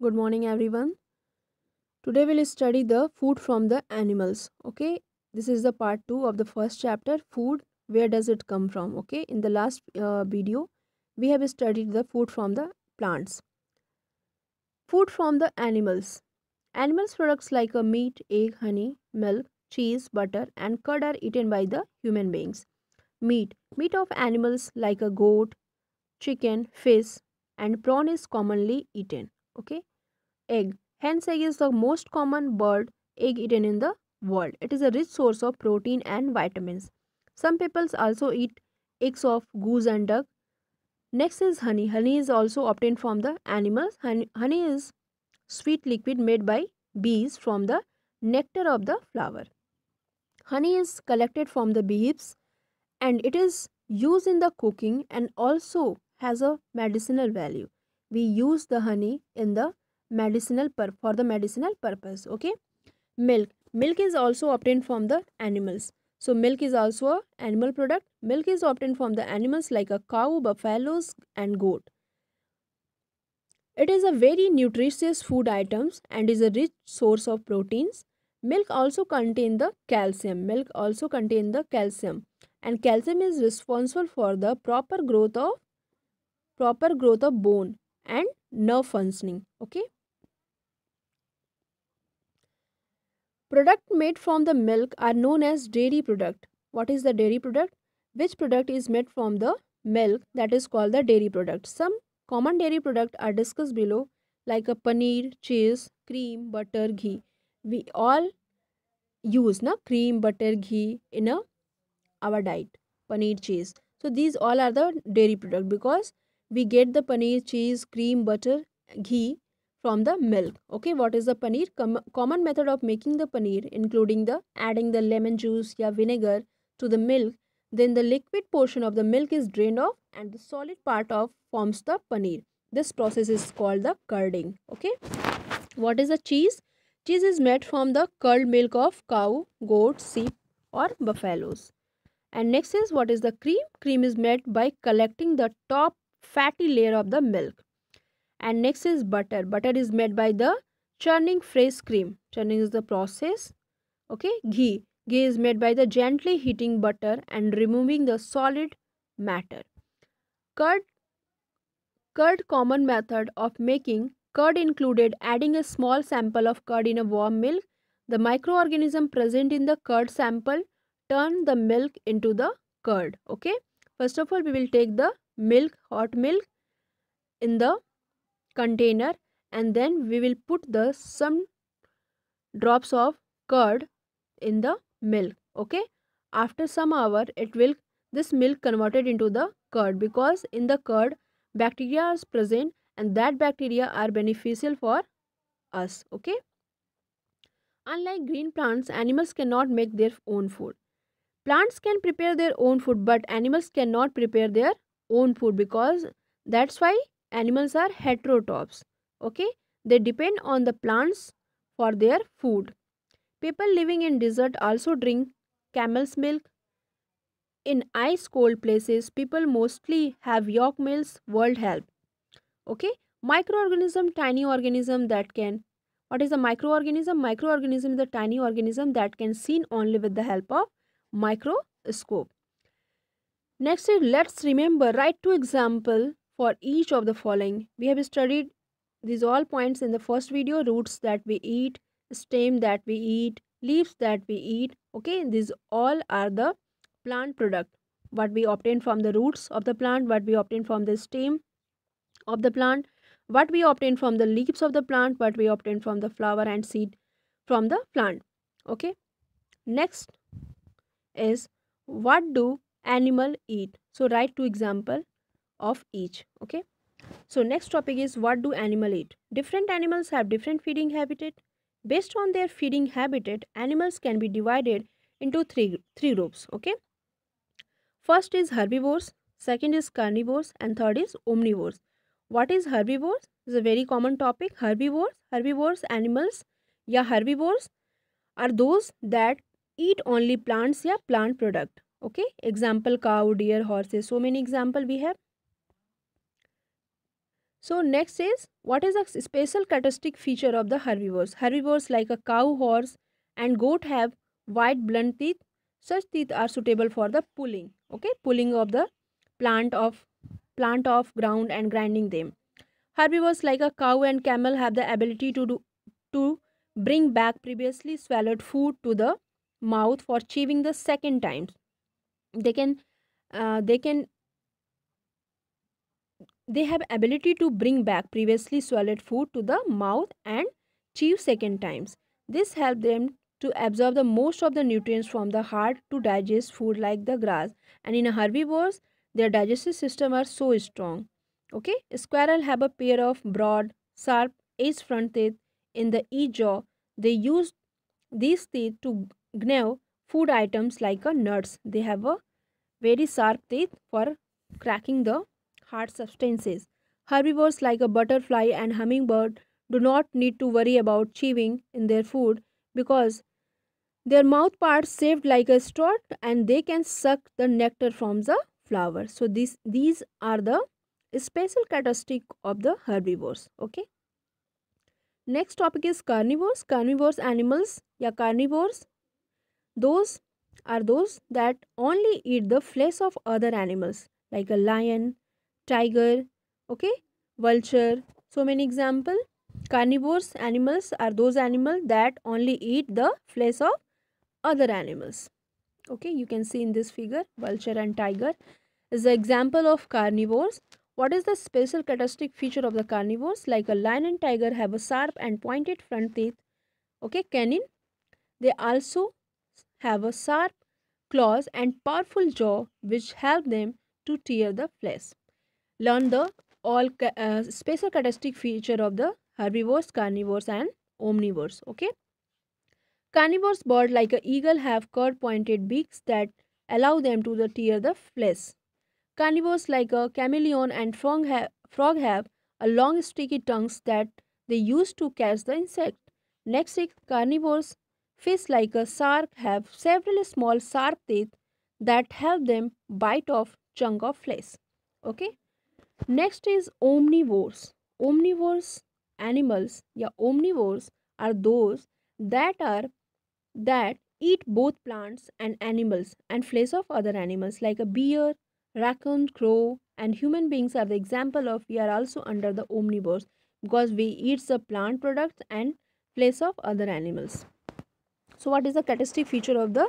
good morning everyone today we'll study the food from the animals okay this is the part 2 of the first chapter food where does it come from okay in the last uh, video we have studied the food from the plants food from the animals animals products like a uh, meat egg honey milk cheese butter and curd are eaten by the human beings meat meat of animals like a uh, goat chicken fish and prawn is commonly eaten okay egg hence egg is the most common bird egg eaten in the world it is a rich source of protein and vitamins some peoples also eat eggs of goose and duck next is honey honey is also obtained from the animals honey, honey is sweet liquid made by bees from the nectar of the flower honey is collected from the bees and it is used in the cooking and also has a medicinal value we use the honey in the medicinal pur for the medicinal purpose okay milk milk is also obtained from the animals so milk is also a animal product milk is obtained from the animals like a cow buffaloes and goat it is a very nutritious food items and is a rich source of proteins milk also contain the calcium milk also contain the calcium and calcium is responsible for the proper growth of proper growth of bone and nerve functioning okay product made from the milk are known as dairy product what is the dairy product which product is made from the milk that is called the dairy product some common dairy product are discussed below like a paneer cheese cream butter ghee we all use na cream butter ghee in a, our diet paneer cheese so these all are the dairy product because we get the paneer, cheese, cream, butter, ghee from the milk. Okay, what is the paneer? Com common method of making the paneer including the adding the lemon juice or vinegar to the milk. Then the liquid portion of the milk is drained off and the solid part of forms the paneer. This process is called the curding. Okay, what is the cheese? Cheese is made from the curd milk of cow, goat, sheep or buffaloes. And next is what is the cream? Cream is made by collecting the top fatty layer of the milk. And next is butter. Butter is made by the churning fresh cream. Churning is the process. Okay, ghee. Ghee is made by the gently heating butter and removing the solid matter. Curd curd common method of making curd included adding a small sample of curd in a warm milk the microorganism present in the curd sample turn the milk into the curd okay first of all we will take the milk hot milk in the container and then we will put the some drops of curd in the milk okay after some hour it will this milk converted into the curd because in the curd bacteria is present and that bacteria are beneficial for us okay unlike green plants animals cannot make their own food plants can prepare their own food but animals cannot prepare their own food because that's why animals are heterotrophs okay they depend on the plants for their food people living in desert also drink camel's milk in ice cold places people mostly have york mills world help okay microorganism tiny organism that can what is a microorganism microorganism is a tiny organism that can seen only with the help of microscope Next is let's remember write two example for each of the following. We have studied these all points in the first video roots that we eat, stem that we eat, leaves that we eat. Okay, these all are the plant product. What we obtain from the roots of the plant, what we obtain from the stem of the plant, what we obtain from the leaves of the plant, what we obtain from the flower and seed from the plant. Okay, next is what do animal eat so write two example of each okay so next topic is what do animal eat different animals have different feeding habitat based on their feeding habitat animals can be divided into three three groups okay first is herbivores second is carnivores and third is omnivores what is herbivores this is a very common topic herbivores herbivores animals yeah herbivores are those that eat only plants yeah plant product okay example cow deer horses so many example we have so next is what is a special characteristic feature of the herbivores herbivores like a cow horse and goat have white blunt teeth such teeth are suitable for the pulling okay pulling of the plant of plant of ground and grinding them herbivores like a cow and camel have the ability to do to bring back previously swallowed food to the mouth for chewing the second time they can uh, they can they have ability to bring back previously swallowed food to the mouth and chew second times this help them to absorb the most of the nutrients from the heart to digest food like the grass and in herbivores their digestive system are so strong okay squirrel have a pair of broad sharp edge front teeth in the e jaw they use these teeth to gnaw food items like a nuts. They have a very sharp teeth for cracking the hard substances. Herbivores like a butterfly and hummingbird do not need to worry about chewing in their food because their mouth parts shaped like a straw and they can suck the nectar from the flower. So these, these are the special characteristic of the herbivores. Okay. Next topic is carnivores. Carnivores animals yeah, carnivores those are those that only eat the flesh of other animals like a lion, tiger, okay, vulture, so many example. Carnivores animals are those animals that only eat the flesh of other animals. Okay, you can see in this figure vulture and tiger is the example of carnivores. What is the special characteristic feature of the carnivores? Like a lion and tiger have a sharp and pointed front teeth, okay, canine. They also have a sharp claws and powerful jaw which help them to tear the flesh. Learn the all uh, special characteristic feature of the herbivores, carnivores and omnivores. Okay. Carnivores bird like a eagle have curved pointed beaks that allow them to tear the flesh. Carnivores like a chameleon and frog have, frog have a long sticky tongues that they use to catch the insect. Next carnivores Fish like a shark have several small sharp teeth that help them bite off chunk of flesh. Okay. Next is omnivores. Omnivores animals yeah, omnivores are those that are that eat both plants and animals and flesh of other animals like a bear, raccoon, crow, and human beings are the example of we are also under the omnivores because we eat the plant products and flesh of other animals so what is the characteristic feature of the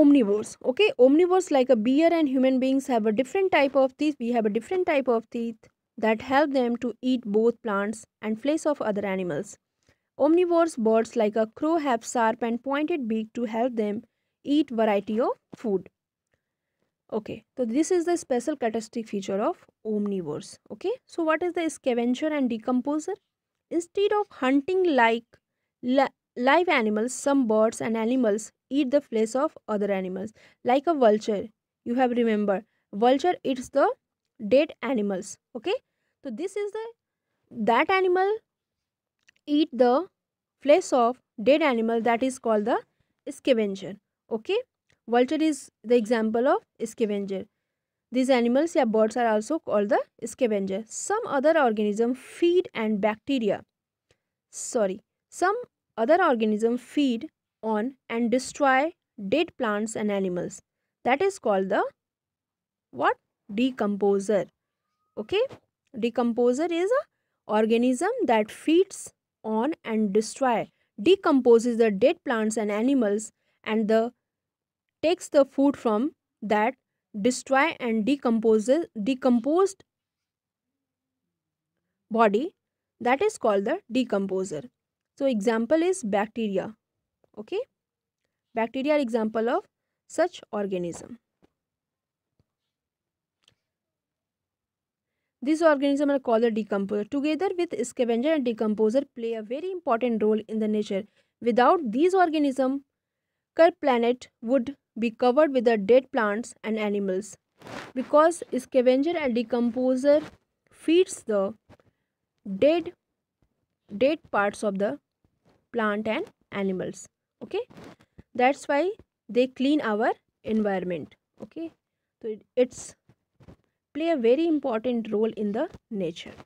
omnivores okay omnivores like a bear and human beings have a different type of teeth we have a different type of teeth that help them to eat both plants and flesh of other animals omnivores birds like a crow have sharp and pointed beak to help them eat variety of food okay so this is the special characteristic feature of omnivores okay so what is the scavenger and decomposer instead of hunting like live animals, some birds and animals eat the flesh of other animals. Like a vulture, you have remember, vulture eats the dead animals. Okay, so this is the that animal eat the flesh of dead animal that is called the scavenger. Okay, vulture is the example of scavenger. These animals or yeah, birds are also called the scavenger. Some other organism feed and bacteria. Sorry, some other organisms feed on and destroy dead plants and animals. That is called the what? Decomposer. Okay. Decomposer is a organism that feeds on and destroy decomposes the dead plants and animals and the takes the food from that destroy and decomposes decomposed body that is called the decomposer so example is bacteria. Okay. Bacteria are example of such organism. These organisms are called decomposer. Together with scavenger and decomposer play a very important role in the nature. Without these organisms, our planet would be covered with the dead plants and animals. Because scavenger and decomposer feeds the dead dead parts of the plant and animals okay that's why they clean our environment okay so it, it's play a very important role in the nature